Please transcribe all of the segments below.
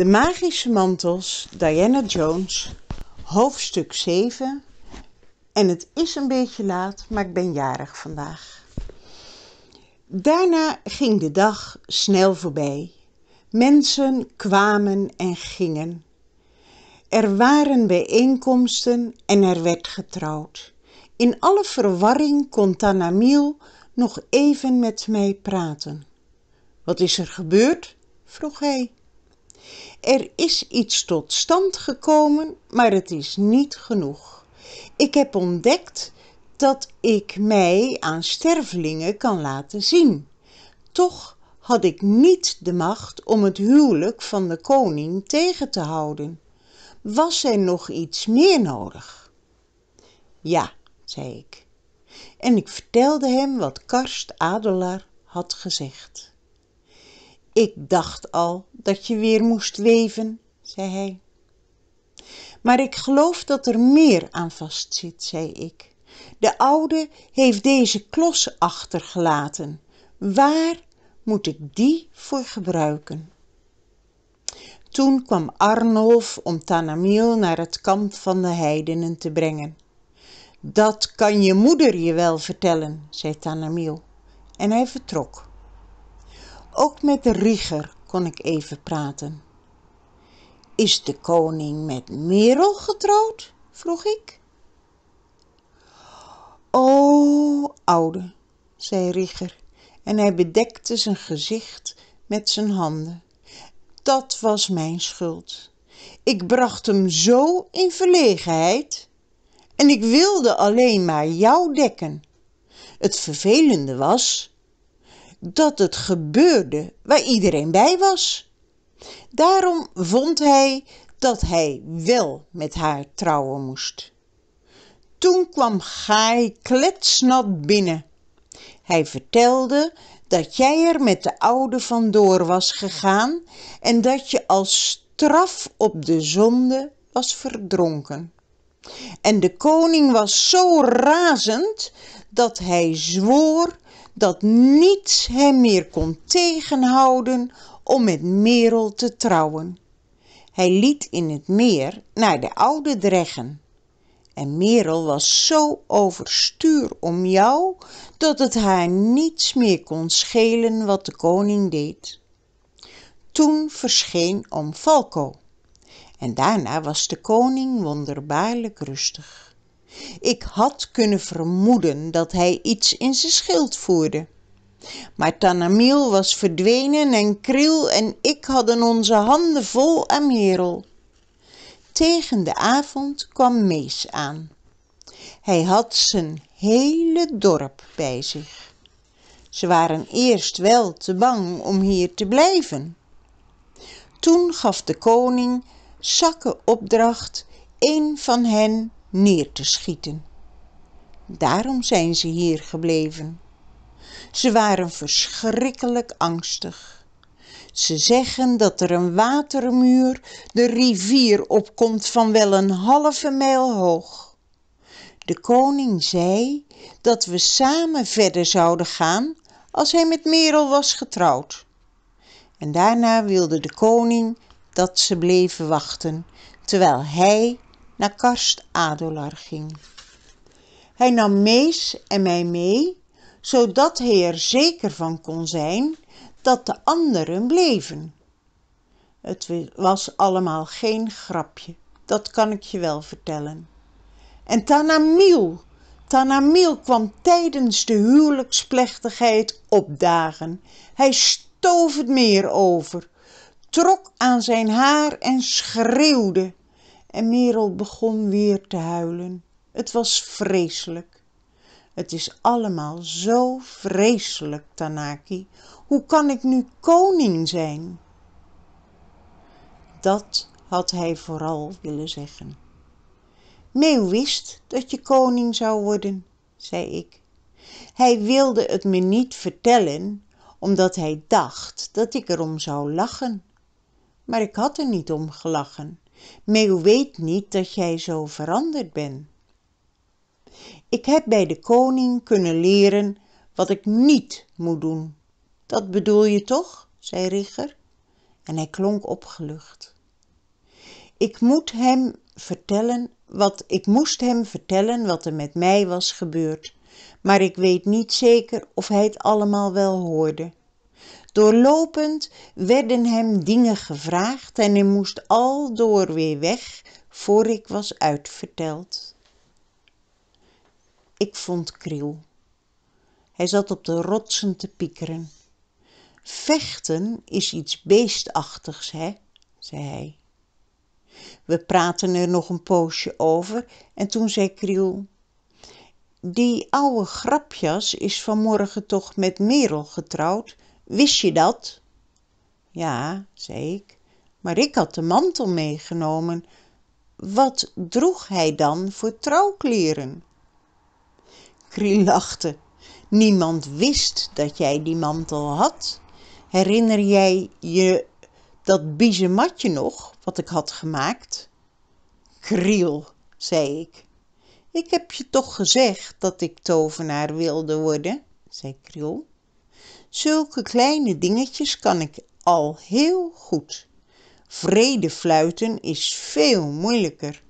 De Magische Mantels, Diana Jones, hoofdstuk 7. En het is een beetje laat, maar ik ben jarig vandaag. Daarna ging de dag snel voorbij. Mensen kwamen en gingen. Er waren bijeenkomsten en er werd getrouwd. In alle verwarring kon Tanamiel nog even met mij praten. Wat is er gebeurd? vroeg hij. Er is iets tot stand gekomen, maar het is niet genoeg. Ik heb ontdekt dat ik mij aan stervelingen kan laten zien. Toch had ik niet de macht om het huwelijk van de koning tegen te houden. Was er nog iets meer nodig? Ja, zei ik. En ik vertelde hem wat Karst Adelaar had gezegd ik dacht al dat je weer moest weven zei hij maar ik geloof dat er meer aan vast zit zei ik de oude heeft deze klos achtergelaten waar moet ik die voor gebruiken toen kwam arnolf om Tanamiel naar het kamp van de heidenen te brengen dat kan je moeder je wel vertellen zei Tanamiel. en hij vertrok ook met rieger kon ik even praten is de koning met merel getrouwd vroeg ik o oude zei rieger en hij bedekte zijn gezicht met zijn handen dat was mijn schuld ik bracht hem zo in verlegenheid en ik wilde alleen maar jou dekken het vervelende was dat het gebeurde waar iedereen bij was. Daarom vond hij dat hij wel met haar trouwen moest. Toen kwam Gaai kletsnat binnen. Hij vertelde dat jij er met de oude vandoor was gegaan en dat je als straf op de zonde was verdronken. En de koning was zo razend dat hij zwoer dat niets hem meer kon tegenhouden om met merel te trouwen. Hij liet in het meer naar de oude dreggen. En Merel was zo overstuur om jou dat het haar niets meer kon schelen wat de koning deed. Toen verscheen om Falco en daarna was de koning wonderbaarlijk rustig ik had kunnen vermoeden dat hij iets in zijn schild voerde maar Tanamiel was verdwenen en kriel en ik hadden onze handen vol aan merel tegen de avond kwam mees aan hij had zijn hele dorp bij zich ze waren eerst wel te bang om hier te blijven toen gaf de koning zakken opdracht een van hen neer te schieten. Daarom zijn ze hier gebleven. Ze waren verschrikkelijk angstig. Ze zeggen dat er een watermuur de rivier opkomt van wel een halve mijl hoog. De koning zei dat we samen verder zouden gaan als hij met Merel was getrouwd. En daarna wilde de koning dat ze bleven wachten, terwijl hij naar karst adolar ging hij nam mees en mij mee, zodat hij er zeker van kon zijn dat de anderen bleven het was allemaal geen grapje dat kan ik je wel vertellen en tanamil tanamil kwam tijdens de huwelijksplechtigheid opdagen hij stoof het meer over trok aan zijn haar en schreeuwde en merel begon weer te huilen het was vreselijk. het is allemaal zo vreselijk, tanaki hoe kan ik nu koning zijn dat had hij vooral willen zeggen meeuw wist dat je koning zou worden zei ik hij wilde het me niet vertellen omdat hij dacht dat ik erom zou lachen maar ik had er niet om gelachen maar u weet niet dat jij zo veranderd bent ik heb bij de koning kunnen leren wat ik niet moet doen dat bedoel je toch zei Rigger, en hij klonk opgelucht Ik moet hem vertellen wat ik moest hem vertellen wat er met mij was gebeurd maar ik weet niet zeker of hij het allemaal wel hoorde Doorlopend werden hem dingen gevraagd en hij moest aldoor weer weg voor ik was uitverteld ik vond kriel hij zat op de rotsen te piekeren vechten is iets beestachtigs hè zei hij we praten er nog een poosje over en toen zei kriel die ouwe grapjas is vanmorgen toch met merel getrouwd wist je dat ja zei ik maar ik had de mantel meegenomen. wat droeg hij dan voor trouwkleren? kriel lachte niemand wist dat jij die mantel had. herinner jij je dat biezen matje nog wat ik had gemaakt kriel zei ik ik heb je toch gezegd dat ik tovenaar wilde worden zei zulke kleine dingetjes kan ik al heel goed vrede fluiten is veel moeilijker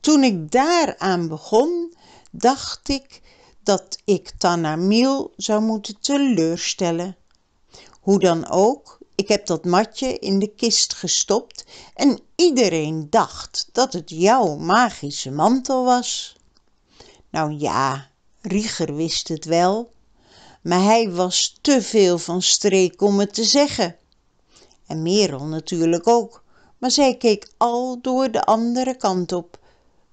toen ik daaraan begon dacht ik dat ik tanamail zou moeten teleurstellen hoe dan ook ik heb dat matje in de kist gestopt en iedereen dacht dat het jouw magische mantel was nou ja rieger wist het wel maar hij was te veel van streek om het te zeggen en merel natuurlijk ook maar zij keek al door de andere kant op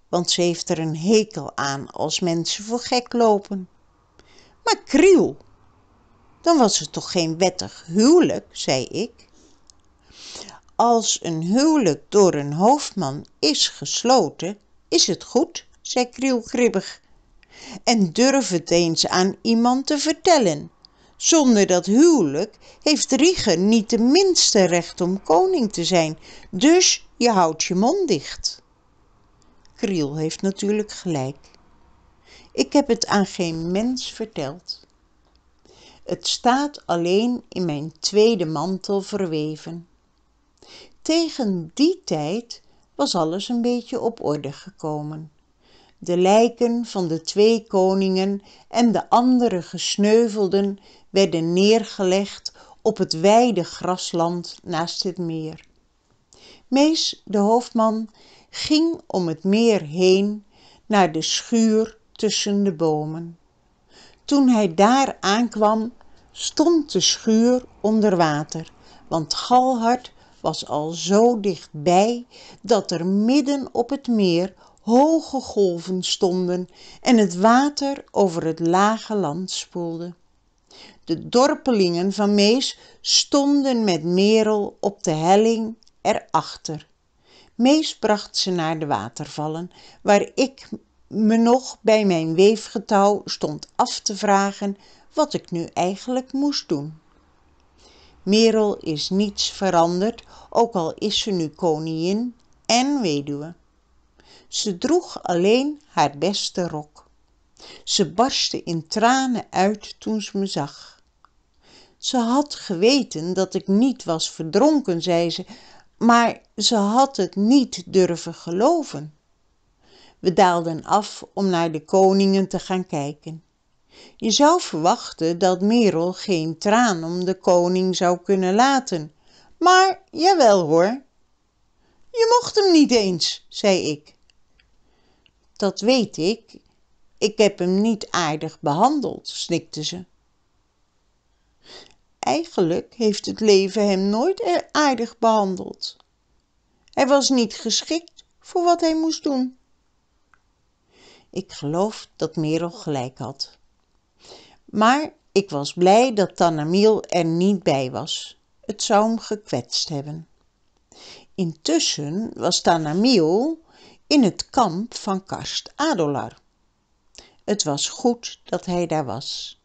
want ze heeft er een hekel aan als mensen voor gek lopen. maar kriel dan was het toch geen wettig huwelijk zei ik als een huwelijk door een hoofdman is gesloten is het goed zei kriel en durf het eens aan iemand te vertellen zonder dat huwelijk heeft rieger niet de minste recht om koning te zijn dus je houdt je mond dicht kriel heeft natuurlijk gelijk ik heb het aan geen mens verteld het staat alleen in mijn tweede mantel verweven tegen die tijd was alles een beetje op orde gekomen de lijken van de twee koningen en de andere gesneuvelden werden neergelegd op het wijde grasland naast het meer mees de hoofdman ging om het meer heen naar de schuur tussen de bomen. toen hij daar aankwam stond de schuur onder water want galhard was al zo dichtbij dat er midden op het meer Hoge golven stonden en het water over het lage land spoelde de dorpelingen van mees stonden met merel op de helling erachter. mees bracht ze naar de watervallen waar ik me nog bij mijn weefgetouw stond af te vragen wat ik nu eigenlijk moest doen merel is niets veranderd ook al is ze nu koningin en weduwe ze droeg alleen haar beste rok ze barstte in tranen uit toen ze me zag ze had geweten dat ik niet was verdronken zei ze maar ze had het niet durven geloven. we daalden af om naar de koningen te gaan kijken je zou verwachten dat merel geen traan om de koning zou kunnen laten maar jawel hoor je mocht hem niet eens zei ik dat weet ik. Ik heb hem niet aardig behandeld, snikte ze. Eigenlijk heeft het leven hem nooit e- aardig behandeld. Hij was niet geschikt voor wat hij moest doen. Ik geloof dat Merel gelijk had. Maar ik was blij dat Tanamiel er niet bij was. Het zou hem gekwetst hebben. Intussen was Tanamiel in het kamp van karst adolar het was goed dat hij daar was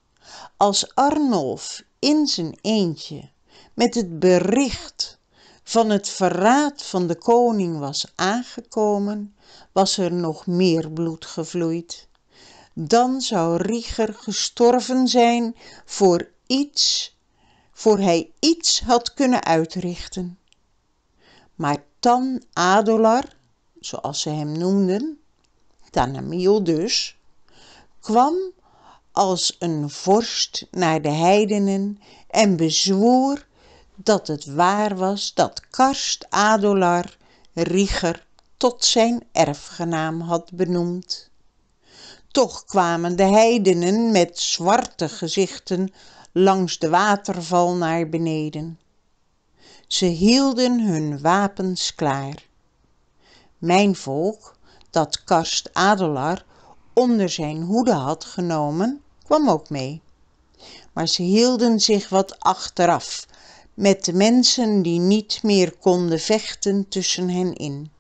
als arnolf in zijn eentje met het bericht van het verraad van de koning was aangekomen was er nog meer bloed gevloeid dan zou rieger gestorven zijn voor iets voor hij iets had kunnen uitrichten maar tan adolar zoals ze hem noemden Tanamil dus kwam als een vorst naar de heidenen en bezwoer dat het waar was dat karst adolar Rieger tot zijn erfgenaam had benoemd toch kwamen de heidenen met zwarte gezichten langs de waterval naar beneden ze hielden hun wapens klaar mijn volk dat karst adelaar onder zijn hoede had genomen kwam ook mee, maar ze hielden zich wat achteraf met de mensen die niet meer konden vechten tussen hen in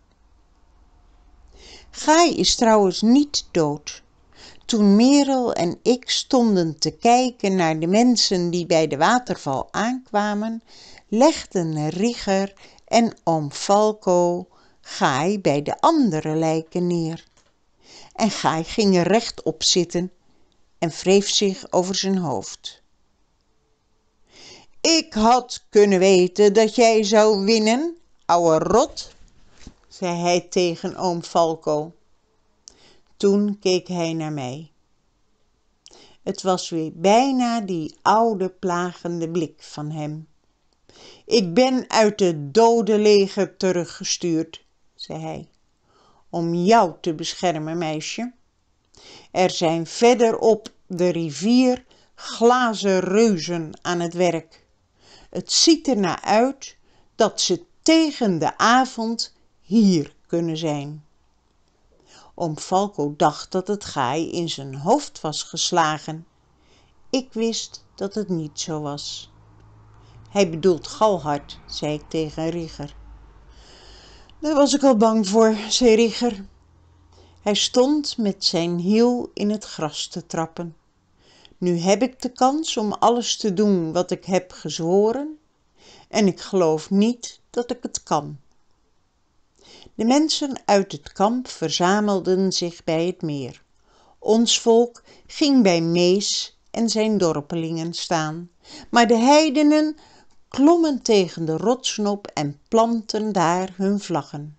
Gai is trouwens niet dood toen merel en ik stonden te kijken naar de mensen die bij de waterval aankwamen legden Rieger en oom falco gaai bij de andere lijken neer en gaai ging rechtop zitten en wreef zich over zijn hoofd ik had kunnen weten dat jij zou winnen ouwe rot zei hij tegen oom falco toen keek hij naar mij het was weer bijna die oude plagende blik van hem ik ben uit het leger teruggestuurd zei hij, om jou te beschermen, meisje. Er zijn verder op de rivier glazen reuzen aan het werk. Het ziet ernaar uit dat ze tegen de avond hier kunnen zijn. om Falco dacht dat het gaai in zijn hoofd was geslagen. Ik wist dat het niet zo was. Hij bedoelt Galhard, zei ik tegen Rieger. Daar was ik al bang voor, zei Rieger. Hij stond met zijn hiel in het gras te trappen. Nu heb ik de kans om alles te doen wat ik heb gezworen en ik geloof niet dat ik het kan. De mensen uit het kamp verzamelden zich bij het meer. Ons volk ging bij Mees en zijn dorpelingen staan, maar de heidenen klommen tegen de rotsnop en planten daar hun vlaggen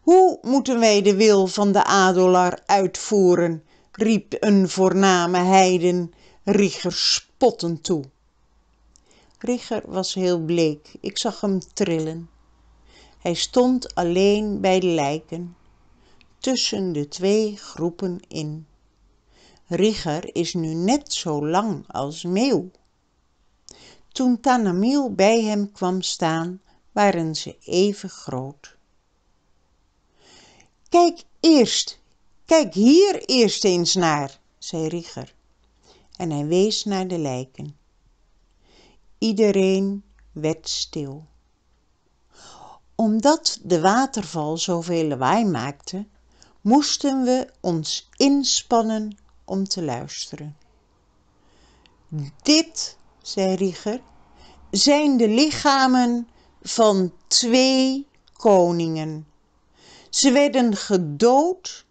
hoe moeten wij de wil van de adelaar uitvoeren riep een voorname heiden richer spottend toe richer was heel bleek ik zag hem trillen hij stond alleen bij de lijken tussen de twee groepen in richer is nu net zo lang als meeuw toen Tanamiel bij hem kwam staan waren ze even groot kijk eerst kijk hier eerst eens naar zei Rieger. en hij wees naar de lijken iedereen werd stil omdat de waterval zoveel lawaai maakte moesten we ons inspannen om te luisteren dit zei rieger zijn de lichamen van twee koningen. Ze werden gedood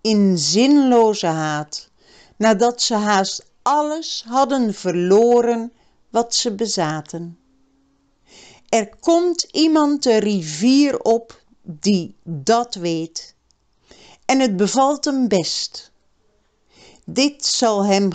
in zinloze haat, nadat ze haast alles hadden verloren wat ze bezaten. Er komt iemand de rivier op die dat weet. En het bevalt hem best. Dit zal, hem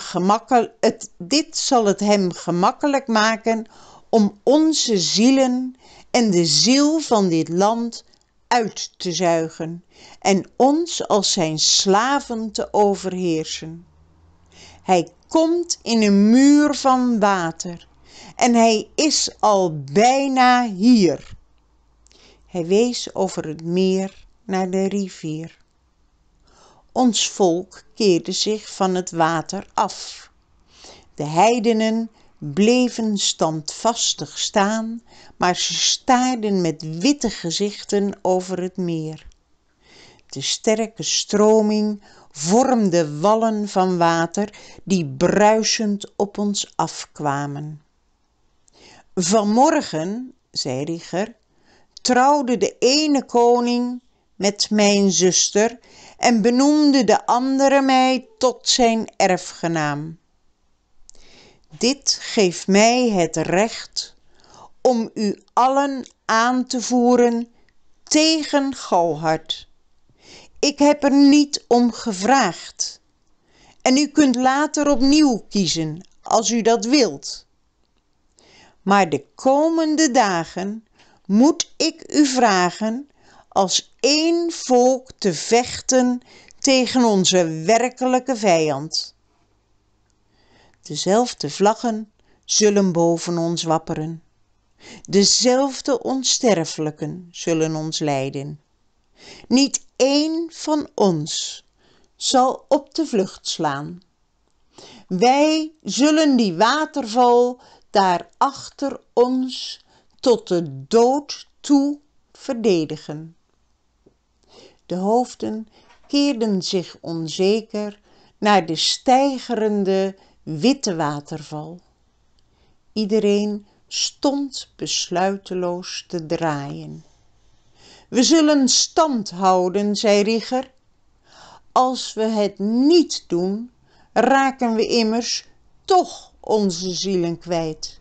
het, dit zal het hem gemakkelijk maken om onze zielen en de ziel van dit land uit te zuigen en ons als zijn slaven te overheersen. Hij komt in een muur van water en hij is al bijna hier. Hij wees over het meer naar de rivier ons volk keerde zich van het water af. De heidenen bleven standvastig staan, maar ze staarden met witte gezichten over het meer. De sterke stroming vormde wallen van water die bruisend op ons afkwamen. Vanmorgen, zei Rieger, trouwde de ene koning met mijn zuster en benoemde de andere mij tot zijn erfgenaam. Dit geeft mij het recht om u allen aan te voeren tegen Galhard. Ik heb er niet om gevraagd. En u kunt later opnieuw kiezen als u dat wilt. Maar de komende dagen moet ik u vragen als één volk te vechten tegen onze werkelijke vijand. Dezelfde vlaggen zullen boven ons wapperen. Dezelfde onsterfelijken zullen ons leiden. Niet één van ons zal op de vlucht slaan. Wij zullen die waterval daar achter ons tot de dood toe verdedigen de hoofden keerden zich onzeker naar de stijgerende witte waterval iedereen stond besluiteloos te draaien we zullen stand houden zei rieger als we het niet doen raken we immers toch onze zielen kwijt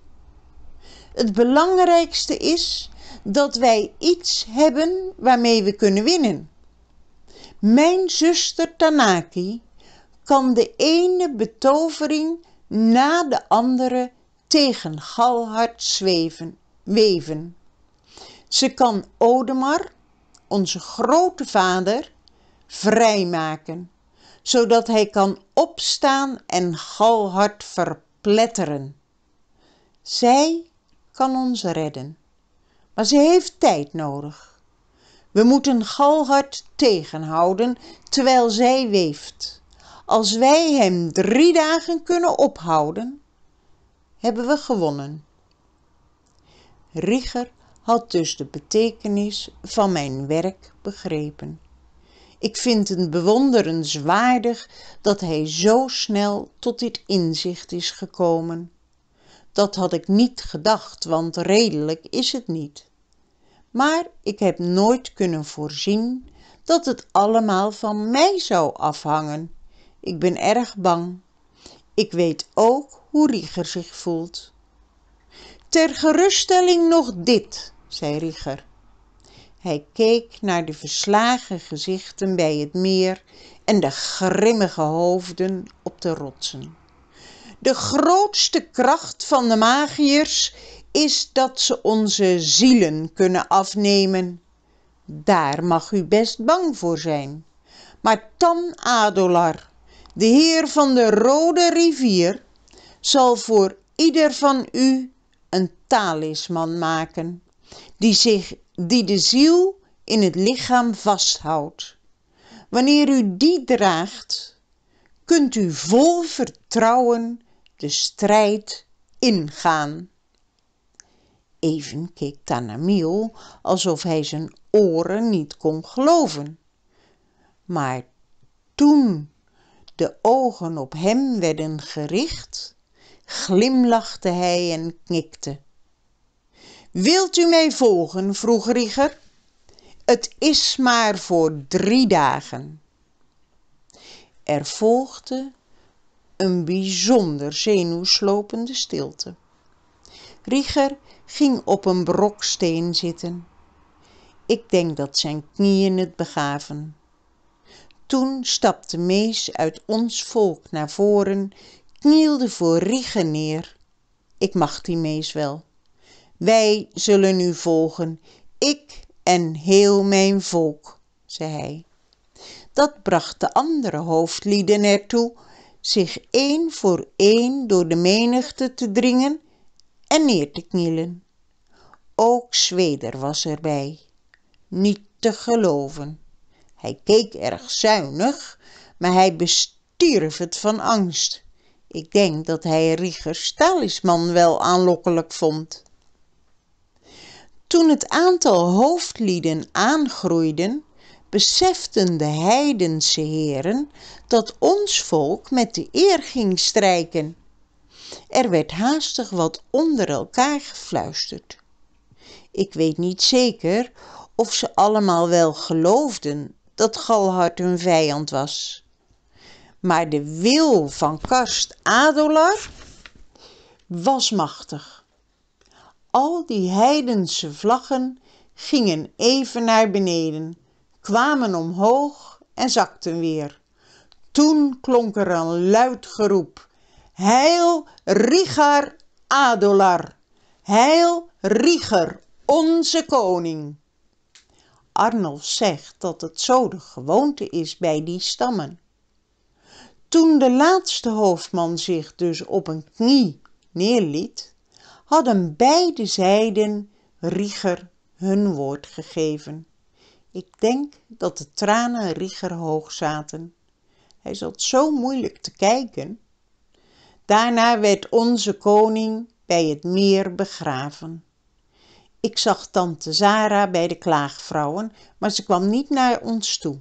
het belangrijkste is dat wij iets hebben waarmee we kunnen winnen mijn zuster Tanaki kan de ene betovering na de andere tegen Galhard zweven, weven. Ze kan Odemar, onze grote vader, vrijmaken, zodat hij kan opstaan en Galhard verpletteren. Zij kan ons redden, maar ze heeft tijd nodig. We moeten Galhard tegenhouden terwijl zij weeft. Als wij hem drie dagen kunnen ophouden, hebben we gewonnen. Rieger had dus de betekenis van mijn werk begrepen. Ik vind het bewonderenswaardig dat hij zo snel tot dit inzicht is gekomen. Dat had ik niet gedacht, want redelijk is het niet maar ik heb nooit kunnen voorzien dat het allemaal van mij zou afhangen ik ben erg bang ik weet ook hoe rieger zich voelt ter geruststelling nog dit zei rieger hij keek naar de verslagen gezichten bij het meer en de grimmige hoofden op de rotsen de grootste kracht van de magiërs is dat ze onze zielen kunnen afnemen. Daar mag u best bang voor zijn. Maar Tan Adolar, de heer van de Rode Rivier, zal voor ieder van u een talisman maken, die, zich, die de ziel in het lichaam vasthoudt. Wanneer u die draagt, kunt u vol vertrouwen de strijd ingaan. Even keek Tanamiel alsof hij zijn oren niet kon geloven. Maar toen de ogen op hem werden gericht glimlachte hij en knikte. Wilt u mij volgen? vroeg Rieger. Het is maar voor drie dagen. Er volgde een bijzonder zenuwslopende stilte. Rieger ging op een brok steen zitten ik denk dat zijn knieën het begaven toen stapte mees uit ons volk naar voren knielde voor Riegen neer ik mag die mees wel wij zullen u volgen ik en heel mijn volk zei hij dat bracht de andere hoofdlieden ertoe, zich één voor één door de menigte te dringen en neer te knielen ook zweder was erbij. niet te geloven. hij keek erg zuinig maar hij bestierf het van angst ik denk dat hij riegers talisman wel aanlokkelijk vond toen het aantal hoofdlieden aangroeide beseften de heidense heren dat ons volk met de eer ging strijken er werd haastig wat onder elkaar gefluisterd ik weet niet zeker of ze allemaal wel geloofden dat galhard hun vijand was maar de wil van karst adolar was machtig al die heidensche vlaggen gingen even naar beneden kwamen omhoog en zakten weer toen klonk er een luid geroep Heil Rigar Adolar, heil Rigar, onze koning. Arnulf zegt dat het zo de gewoonte is bij die stammen. Toen de laatste hoofdman zich dus op een knie neerliet, hadden beide zijden Rieger hun woord gegeven. Ik denk dat de tranen Rieger hoog zaten. Hij zat zo moeilijk te kijken daarna werd onze koning bij het meer begraven ik zag tante Zara bij de klaagvrouwen maar ze kwam niet naar ons toe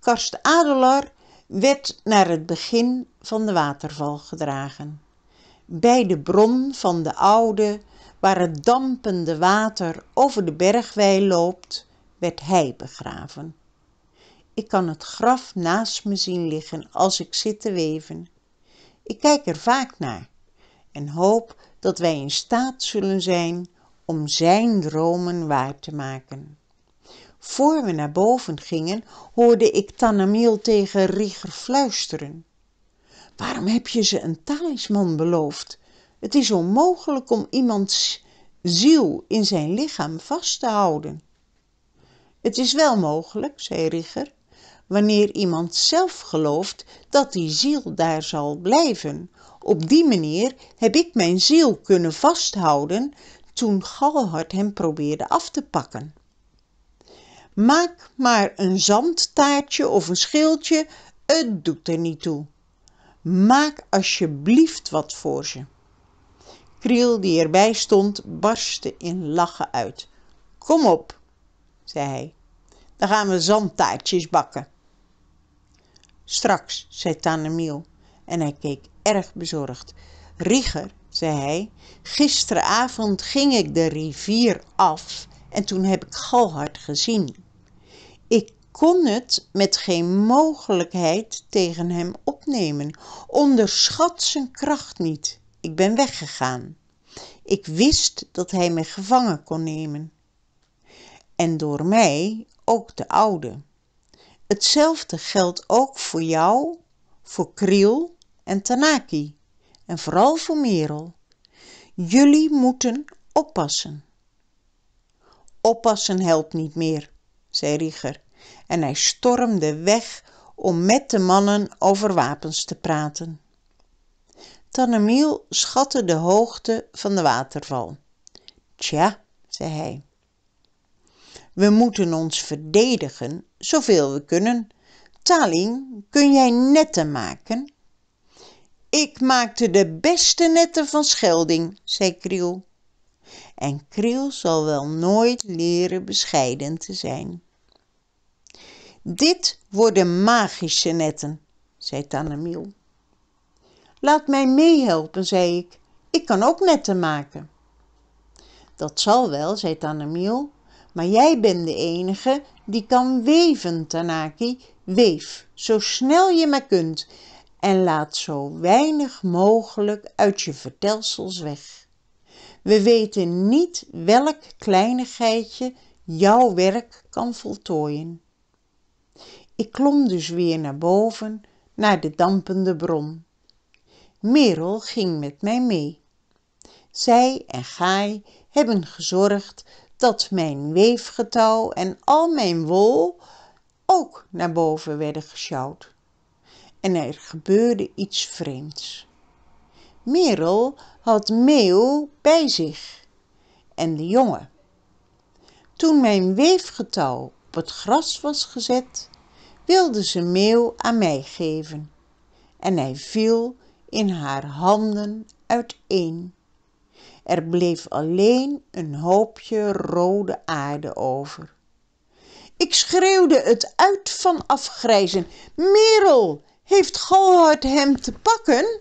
karst adelaar werd naar het begin van de waterval gedragen bij de bron van de oude waar het dampende water over de bergwei loopt werd hij begraven ik kan het graf naast me zien liggen als ik zit te weven ik kijk er vaak naar en hoop dat wij in staat zullen zijn om zijn dromen waar te maken voor we naar boven gingen hoorde ik Tanamiel tegen Riger fluisteren waarom heb je ze een talisman beloofd het is onmogelijk om iemands ziel in zijn lichaam vast te houden het is wel mogelijk zei wanneer iemand zelf gelooft dat die ziel daar zal blijven op die manier heb ik mijn ziel kunnen vasthouden toen galhard hem probeerde af te pakken maak maar een zandtaartje of een schildje het doet er niet toe maak alsjeblieft wat voor ze kriel die erbij stond barstte in lachen uit kom op zei hij dan gaan we zandtaartjes bakken straks zei Tanemiel, en hij keek erg bezorgd rieger zei hij gisteravond ging ik de rivier af en toen heb ik galhard gezien ik kon het met geen mogelijkheid tegen hem opnemen onderschat zijn kracht niet ik ben weggegaan ik wist dat hij mij gevangen kon nemen en door mij ook de oude Hetzelfde geldt ook voor jou, voor Kriel en Tanaki en vooral voor Merel. Jullie moeten oppassen. Oppassen helpt niet meer, zei Rieger en hij stormde weg om met de mannen over wapens te praten. Tannemiel schatte de hoogte van de waterval. Tja, zei hij, we moeten ons verdedigen zoveel we kunnen. Taling, kun jij netten maken? Ik maakte de beste netten van Schelding, zei Kriel. En Kriel zal wel nooit leren bescheiden te zijn. Dit worden magische netten, zei Tannemiel. Laat mij meehelpen, zei ik. Ik kan ook netten maken. Dat zal wel, zei Tannemiel. maar jij bent de enige die kan weven, Tanaki. Weef, zo snel je maar kunt. En laat zo weinig mogelijk uit je vertelsels weg. We weten niet welk kleinigheidje jouw werk kan voltooien. Ik klom dus weer naar boven, naar de dampende bron. Merel ging met mij mee. Zij en Gaai hebben gezorgd dat mijn weefgetouw en al mijn wol ook naar boven werden gesjouwd en er gebeurde iets vreemds merel had meeuw bij zich en de jongen toen mijn weefgetouw op het gras was gezet wilde ze meeuw aan mij geven en hij viel in haar handen uiteen er bleef alleen een hoopje rode aarde over ik schreeuwde het uit van afgrijzen merel heeft galhard hem te pakken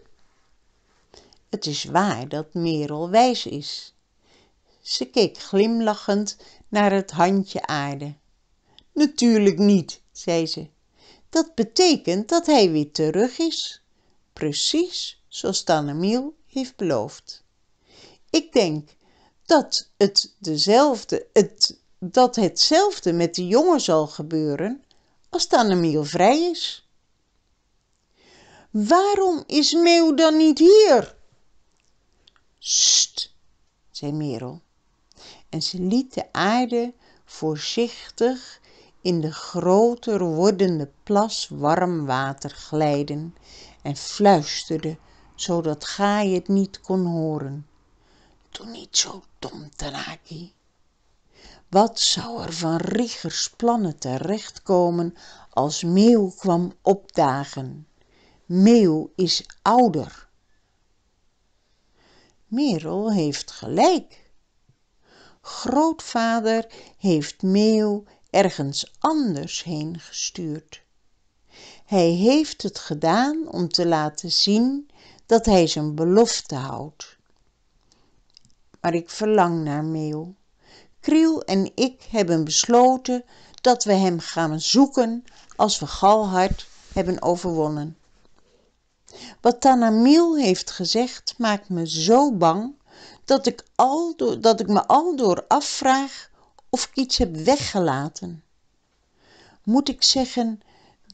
het is waar dat merel wijs is ze keek glimlachend naar het handje aarde natuurlijk niet zei ze dat betekent dat hij weer terug is precies zoals stamemiel heeft beloofd ik denk dat het dezelfde, het, dat hetzelfde met de jongen zal gebeuren als Tanemiel vrij is. Waarom is Meeuw dan niet hier? Sst, zei Merel. En ze liet de aarde voorzichtig in de groter wordende plas warm water glijden en fluisterde, zodat Gaai het niet kon horen. Doe niet zo dom, Tanaki. Wat zou er van Riegers plannen terechtkomen als Meeuw kwam opdagen? Meeuw is ouder. Merel heeft gelijk. Grootvader heeft Meeuw ergens anders heen gestuurd. Hij heeft het gedaan om te laten zien dat hij zijn belofte houdt maar ik verlang naar meeuw kriel en ik hebben besloten dat we hem gaan zoeken als we galhard hebben overwonnen wat Tanamiel heeft gezegd maakt me zo bang dat ik, al door, dat ik me aldoor afvraag of ik iets heb weggelaten. Moet ik zeggen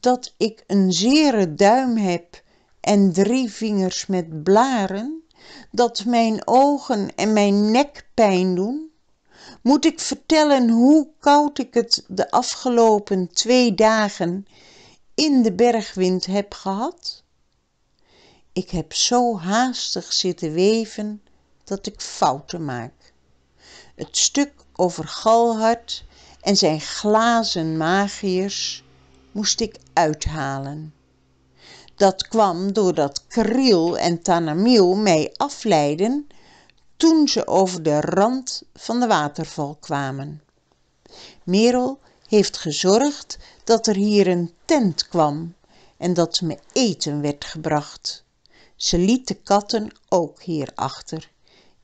dat ik een zere duim heb en drie vingers met blaren? dat mijn ogen en mijn nek pijn doen moet ik vertellen hoe koud ik het de afgelopen twee dagen in de bergwind heb gehad ik heb zo haastig zitten weven dat ik fouten maak het stuk over galhard en zijn glazen magiërs moest ik uithalen dat kwam doordat Kriel en Tanamiel mee afleidden toen ze over de rand van de waterval kwamen. Merel heeft gezorgd dat er hier een tent kwam en dat me eten werd gebracht. Ze liet de katten ook hier achter,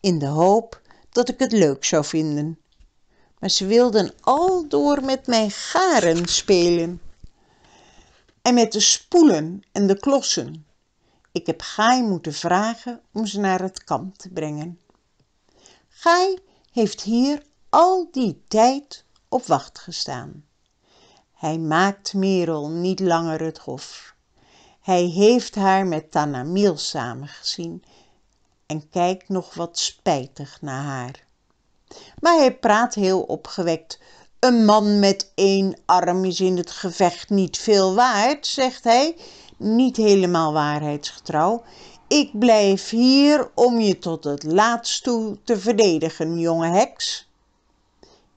in de hoop dat ik het leuk zou vinden. Maar ze wilden aldoor met mijn garen spelen en met de spoelen en de klossen. Ik heb Gai moeten vragen om ze naar het kamp te brengen. Gai heeft hier al die tijd op wacht gestaan. Hij maakt Merel niet langer het hof. Hij heeft haar met Tanamiel samengezien en kijkt nog wat spijtig naar haar. Maar hij praat heel opgewekt een man met één arm is in het gevecht niet veel waard, zegt hij, niet helemaal waarheidsgetrouw. Ik blijf hier om je tot het laatst toe te verdedigen, jonge heks.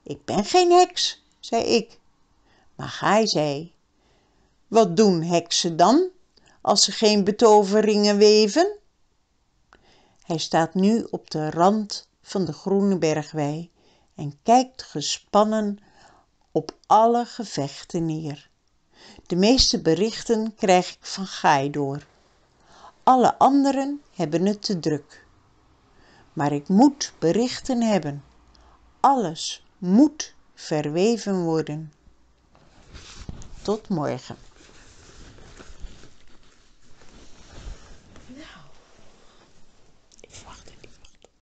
Ik ben geen heks, zei ik. Maar hij zei, wat doen heksen dan, als ze geen betoveringen weven? Hij staat nu op de rand van de groene bergwei en kijkt gespannen op alle gevechten neer de meeste berichten krijg ik van Gai door alle anderen hebben het te druk maar ik moet berichten hebben alles moet verweven worden tot morgen